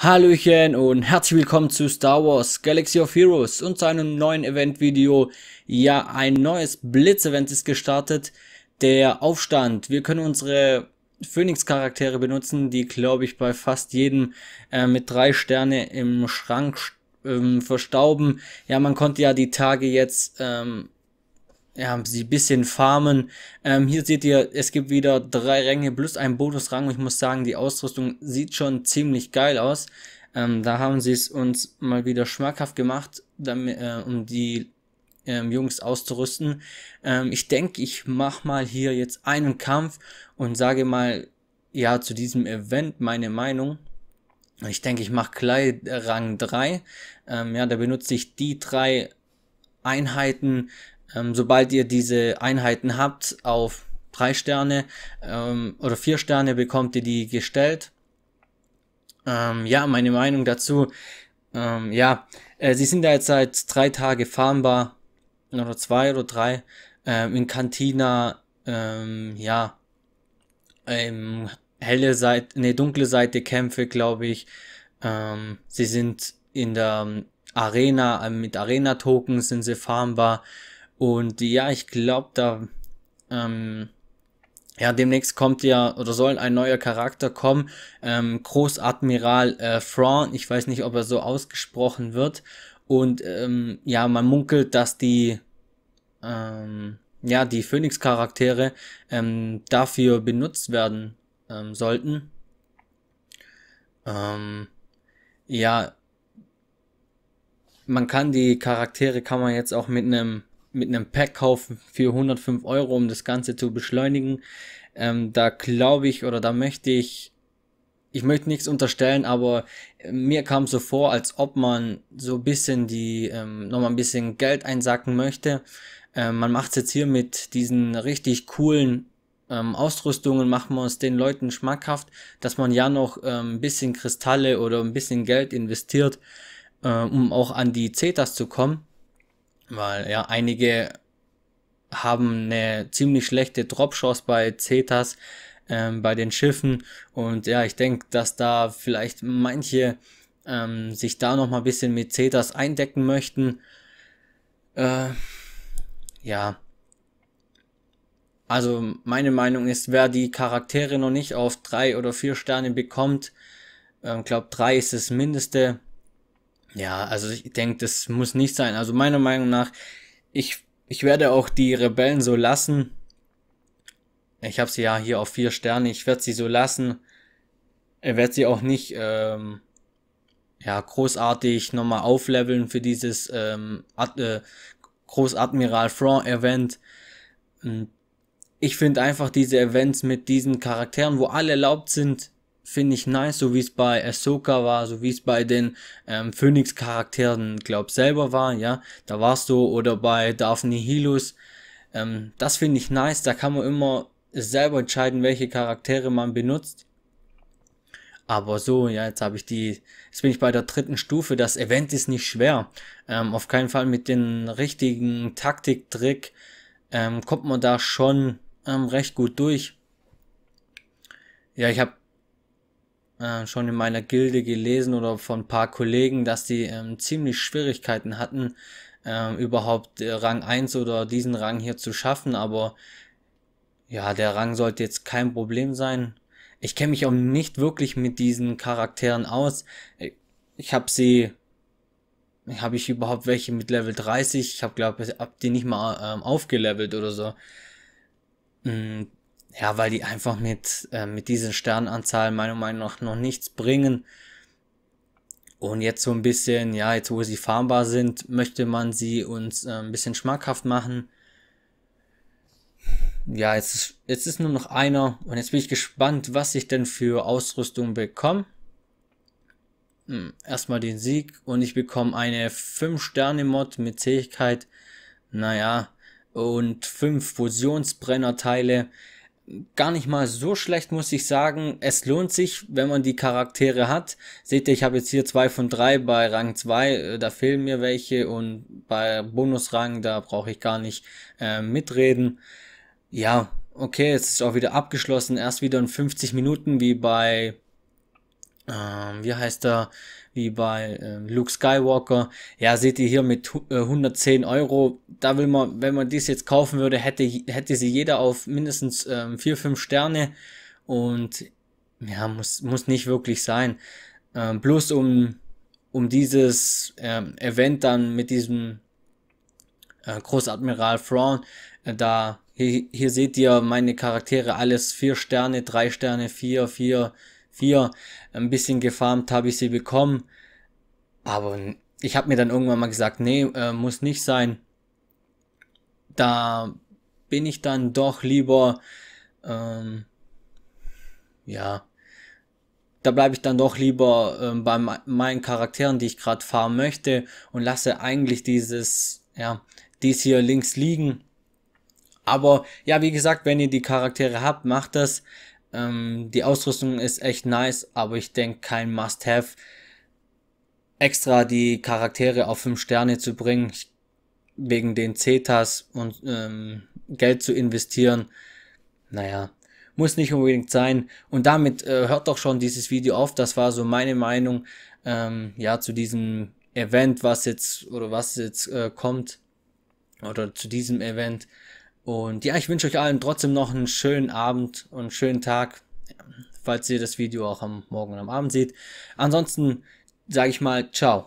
Hallöchen und herzlich willkommen zu Star Wars Galaxy of Heroes und zu einem neuen Event-Video. Ja, ein neues Blitz-Event ist gestartet, der Aufstand. Wir können unsere Phoenix-Charaktere benutzen, die glaube ich bei fast jedem äh, mit drei Sterne im Schrank ähm, verstauben. Ja, man konnte ja die Tage jetzt ähm, ja, sie ein bisschen farmen. Ähm, hier seht ihr, es gibt wieder drei Ränge plus einen Bonusrang. ich muss sagen, die Ausrüstung sieht schon ziemlich geil aus. Ähm, da haben sie es uns mal wieder schmackhaft gemacht, damit, äh, um die ähm, Jungs auszurüsten. Ähm, ich denke, ich mache mal hier jetzt einen Kampf und sage mal, ja, zu diesem Event meine Meinung. Ich denke, ich mache gleich Rang 3. Ähm, ja, da benutze ich die drei Einheiten, ähm, sobald ihr diese Einheiten habt auf drei Sterne ähm, oder vier Sterne, bekommt ihr die gestellt. Ähm, ja, meine Meinung dazu, Ähm, ja, äh, sie sind da jetzt seit drei Tage farmbar oder zwei oder drei ähm, in Cantina, ähm, ja, ähm, helle Seite, ne, dunkle Seite Kämpfe, glaube ich. Ähm, sie sind in der Arena, äh, mit Arena-Tokens sind sie farmbar. Und ja, ich glaube, da, ähm, ja, demnächst kommt ja oder soll ein neuer Charakter kommen, ähm, Großadmiral äh, Fraun, Ich weiß nicht, ob er so ausgesprochen wird. Und ähm, ja, man munkelt, dass die ähm, ja die Phoenix-Charaktere ähm, dafür benutzt werden ähm, sollten. Ähm, ja, man kann die Charaktere kann man jetzt auch mit einem mit einem Pack kaufen für 105 Euro, um das Ganze zu beschleunigen. Ähm, da glaube ich oder da möchte ich, ich möchte nichts unterstellen, aber äh, mir kam so vor, als ob man so ein bisschen die, ähm, nochmal ein bisschen Geld einsacken möchte. Ähm, man macht es jetzt hier mit diesen richtig coolen ähm, Ausrüstungen machen wir es den Leuten schmackhaft, dass man ja noch ähm, ein bisschen Kristalle oder ein bisschen Geld investiert, äh, um auch an die Zetas zu kommen. Weil ja, einige haben eine ziemlich schlechte Drop-Chance bei CETAs, ähm, bei den Schiffen. Und ja, ich denke, dass da vielleicht manche ähm, sich da noch mal ein bisschen mit CETAs eindecken möchten. Äh, ja. Also meine Meinung ist, wer die Charaktere noch nicht auf drei oder vier Sterne bekommt, ich ähm, glaube drei ist das Mindeste, ja, also ich denke, das muss nicht sein. Also meiner Meinung nach, ich, ich werde auch die Rebellen so lassen. Ich habe sie ja hier auf vier Sterne. Ich werde sie so lassen. Ich werde sie auch nicht ähm, ja, großartig nochmal aufleveln für dieses ähm, Ad, äh, Großadmiral Franc Event. Hm, ich finde einfach diese Events mit diesen Charakteren, wo alle erlaubt sind, finde ich nice, so wie es bei Ahsoka war, so wie es bei den ähm, Phoenix-Charakteren, glaub selber war, ja, da warst du, oder bei Darth Nihilus, ähm, das finde ich nice, da kann man immer selber entscheiden, welche Charaktere man benutzt. Aber so, ja, jetzt habe ich die, jetzt bin ich bei der dritten Stufe. Das Event ist nicht schwer. Ähm, auf keinen Fall mit den richtigen Taktiktrick ähm, kommt man da schon ähm, recht gut durch. Ja, ich habe äh, schon in meiner Gilde gelesen oder von ein paar Kollegen, dass die ähm, ziemlich Schwierigkeiten hatten, ähm, überhaupt äh, Rang 1 oder diesen Rang hier zu schaffen, aber ja, der Rang sollte jetzt kein Problem sein. Ich kenne mich auch nicht wirklich mit diesen Charakteren aus. Äh, ich habe sie habe ich überhaupt welche mit Level 30? Ich habe glaube, ich hab die nicht mal ähm, aufgelevelt oder so. Und hm, ja, weil die einfach mit, äh, mit diesen Sternanzahlen meiner Meinung nach noch nichts bringen. Und jetzt so ein bisschen, ja, jetzt wo sie farmbar sind, möchte man sie uns äh, ein bisschen schmackhaft machen. Ja, jetzt ist, jetzt ist nur noch einer und jetzt bin ich gespannt, was ich denn für Ausrüstung bekomme. Hm, erstmal den Sieg und ich bekomme eine 5-Sterne-Mod mit Zähigkeit, naja, und 5 Fusionsbrennerteile. teile gar nicht mal so schlecht, muss ich sagen. Es lohnt sich, wenn man die Charaktere hat. Seht ihr, ich habe jetzt hier zwei von drei bei Rang 2, äh, da fehlen mir welche und bei Bonusrang, da brauche ich gar nicht äh, mitreden. Ja, okay, jetzt ist auch wieder abgeschlossen. Erst wieder in 50 Minuten wie bei ähm, wie heißt er, wie bei ähm, Luke Skywalker. Ja, seht ihr hier mit äh, 110 Euro. Da will man, wenn man dies jetzt kaufen würde, hätte, hätte sie jeder auf mindestens ähm, 4, 5 Sterne. Und ja, muss, muss nicht wirklich sein. Ähm, bloß um, um dieses ähm, Event dann mit diesem äh, Großadmiral Thrawn, äh, da hier, hier seht ihr meine Charaktere alles vier Sterne, drei Sterne, vier, vier, 4. Ein bisschen gefarmt habe ich sie bekommen. Aber ich habe mir dann irgendwann mal gesagt, nee, äh, muss nicht sein. Da bin ich dann doch lieber, ähm, ja, da bleibe ich dann doch lieber ähm, bei meinen Charakteren, die ich gerade fahren möchte und lasse eigentlich dieses, ja, dies hier links liegen. Aber ja, wie gesagt, wenn ihr die Charaktere habt, macht das. Ähm, die Ausrüstung ist echt nice, aber ich denke kein Must-Have. Extra die Charaktere auf 5 Sterne zu bringen, wegen den Zetas und ähm, Geld zu investieren, naja, muss nicht unbedingt sein. Und damit äh, hört doch schon dieses Video auf. Das war so meine Meinung ähm, ja zu diesem Event, was jetzt oder was jetzt äh, kommt oder zu diesem Event. Und ja, ich wünsche euch allen trotzdem noch einen schönen Abend und einen schönen Tag, falls ihr das Video auch am Morgen und am Abend seht. Ansonsten sage ich mal, ciao.